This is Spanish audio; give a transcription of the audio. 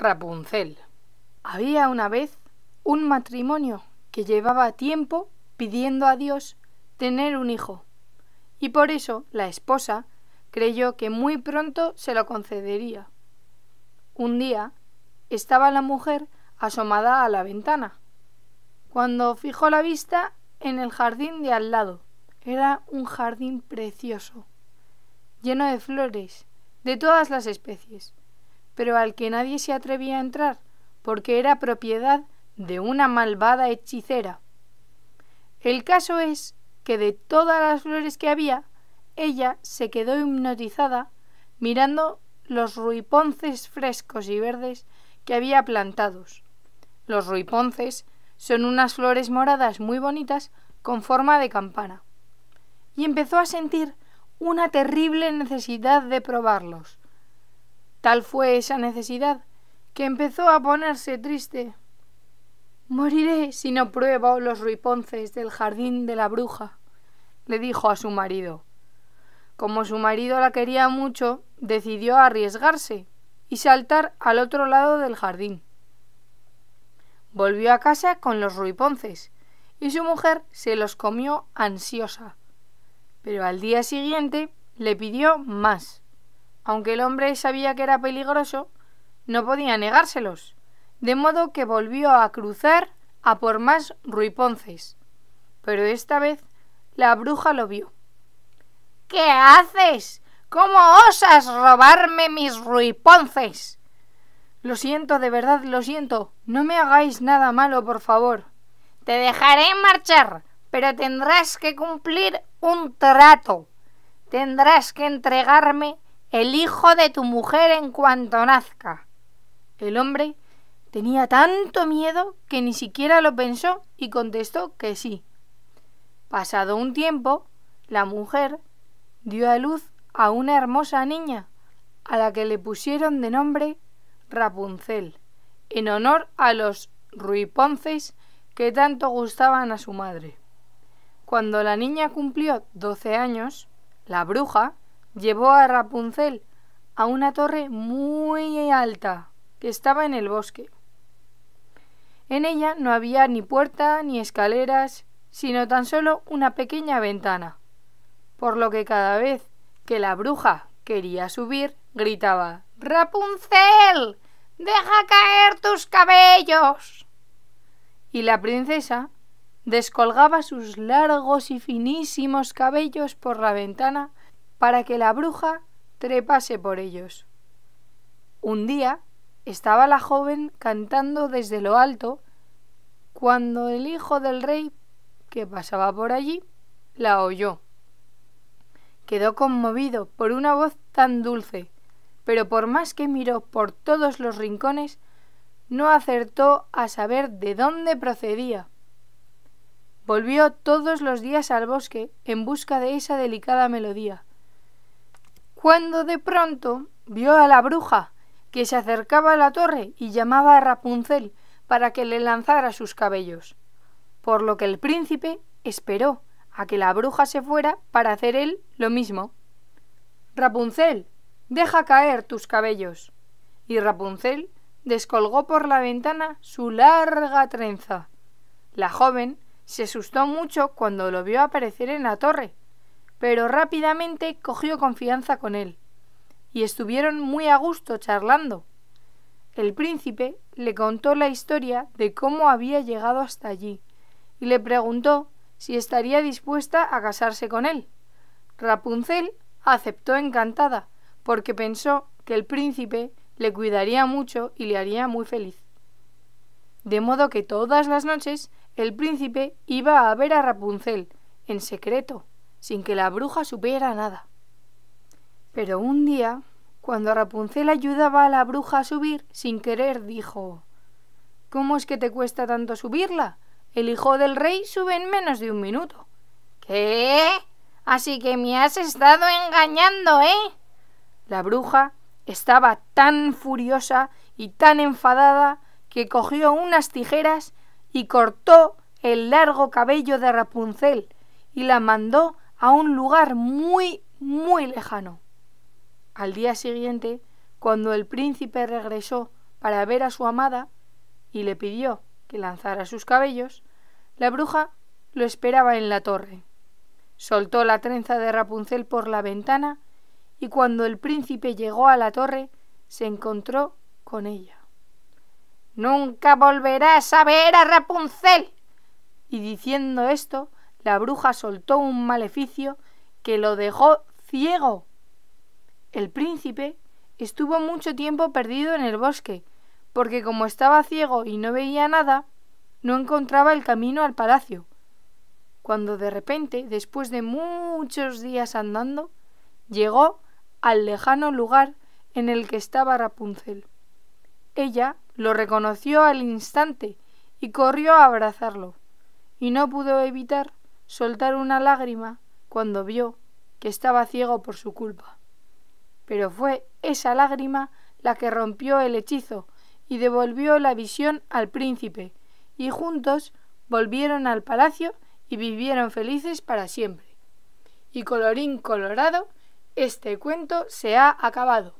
Rapunzel. Había una vez un matrimonio que llevaba tiempo pidiendo a Dios tener un hijo, y por eso la esposa creyó que muy pronto se lo concedería. Un día estaba la mujer asomada a la ventana, cuando fijó la vista en el jardín de al lado. Era un jardín precioso, lleno de flores de todas las especies pero al que nadie se atrevía a entrar, porque era propiedad de una malvada hechicera. El caso es que de todas las flores que había, ella se quedó hipnotizada mirando los ruiponces frescos y verdes que había plantados. Los ruiponces son unas flores moradas muy bonitas con forma de campana. Y empezó a sentir una terrible necesidad de probarlos. Tal fue esa necesidad, que empezó a ponerse triste. Moriré si no pruebo los ruiponces del jardín de la bruja, le dijo a su marido. Como su marido la quería mucho, decidió arriesgarse y saltar al otro lado del jardín. Volvió a casa con los ruiponces y su mujer se los comió ansiosa. Pero al día siguiente le pidió más. Aunque el hombre sabía que era peligroso, no podía negárselos, de modo que volvió a cruzar a por más ruiponces. Pero esta vez la bruja lo vio. ¿Qué haces? ¿Cómo osas robarme mis ruiponces? Lo siento, de verdad lo siento. No me hagáis nada malo, por favor. Te dejaré marchar, pero tendrás que cumplir un trato. Tendrás que entregarme el hijo de tu mujer en cuanto nazca. El hombre tenía tanto miedo que ni siquiera lo pensó y contestó que sí. Pasado un tiempo, la mujer dio a luz a una hermosa niña, a la que le pusieron de nombre Rapunzel, en honor a los ruiponces que tanto gustaban a su madre. Cuando la niña cumplió doce años, la bruja, llevó a Rapunzel a una torre muy alta que estaba en el bosque. En ella no había ni puerta ni escaleras, sino tan solo una pequeña ventana, por lo que cada vez que la bruja quería subir, gritaba Rapunzel, deja caer tus cabellos. Y la princesa descolgaba sus largos y finísimos cabellos por la ventana para que la bruja trepase por ellos. Un día estaba la joven cantando desde lo alto cuando el hijo del rey, que pasaba por allí, la oyó. Quedó conmovido por una voz tan dulce, pero por más que miró por todos los rincones, no acertó a saber de dónde procedía. Volvió todos los días al bosque en busca de esa delicada melodía, cuando de pronto vio a la bruja que se acercaba a la torre y llamaba a Rapunzel para que le lanzara sus cabellos, por lo que el príncipe esperó a que la bruja se fuera para hacer él lo mismo. Rapunzel, deja caer tus cabellos. Y Rapunzel descolgó por la ventana su larga trenza. La joven se asustó mucho cuando lo vio aparecer en la torre pero rápidamente cogió confianza con él, y estuvieron muy a gusto charlando. El príncipe le contó la historia de cómo había llegado hasta allí, y le preguntó si estaría dispuesta a casarse con él. Rapunzel aceptó encantada, porque pensó que el príncipe le cuidaría mucho y le haría muy feliz. De modo que todas las noches el príncipe iba a ver a Rapunzel, en secreto sin que la bruja supiera nada. Pero un día, cuando Rapunzel ayudaba a la bruja a subir, sin querer dijo ¿Cómo es que te cuesta tanto subirla? El hijo del rey sube en menos de un minuto. ¿Qué? Así que me has estado engañando, ¿eh? La bruja estaba tan furiosa y tan enfadada que cogió unas tijeras y cortó el largo cabello de Rapunzel y la mandó a un lugar muy, muy lejano. Al día siguiente, cuando el príncipe regresó para ver a su amada y le pidió que lanzara sus cabellos, la bruja lo esperaba en la torre. Soltó la trenza de Rapunzel por la ventana y cuando el príncipe llegó a la torre, se encontró con ella. Nunca volverás a ver a Rapunzel. Y diciendo esto, la bruja soltó un maleficio que lo dejó ciego. El príncipe estuvo mucho tiempo perdido en el bosque, porque como estaba ciego y no veía nada, no encontraba el camino al palacio. Cuando de repente, después de muchos días andando, llegó al lejano lugar en el que estaba Rapunzel. Ella lo reconoció al instante y corrió a abrazarlo, y no pudo evitar soltar una lágrima cuando vio que estaba ciego por su culpa. Pero fue esa lágrima la que rompió el hechizo y devolvió la visión al príncipe, y juntos volvieron al palacio y vivieron felices para siempre. Y colorín colorado, este cuento se ha acabado.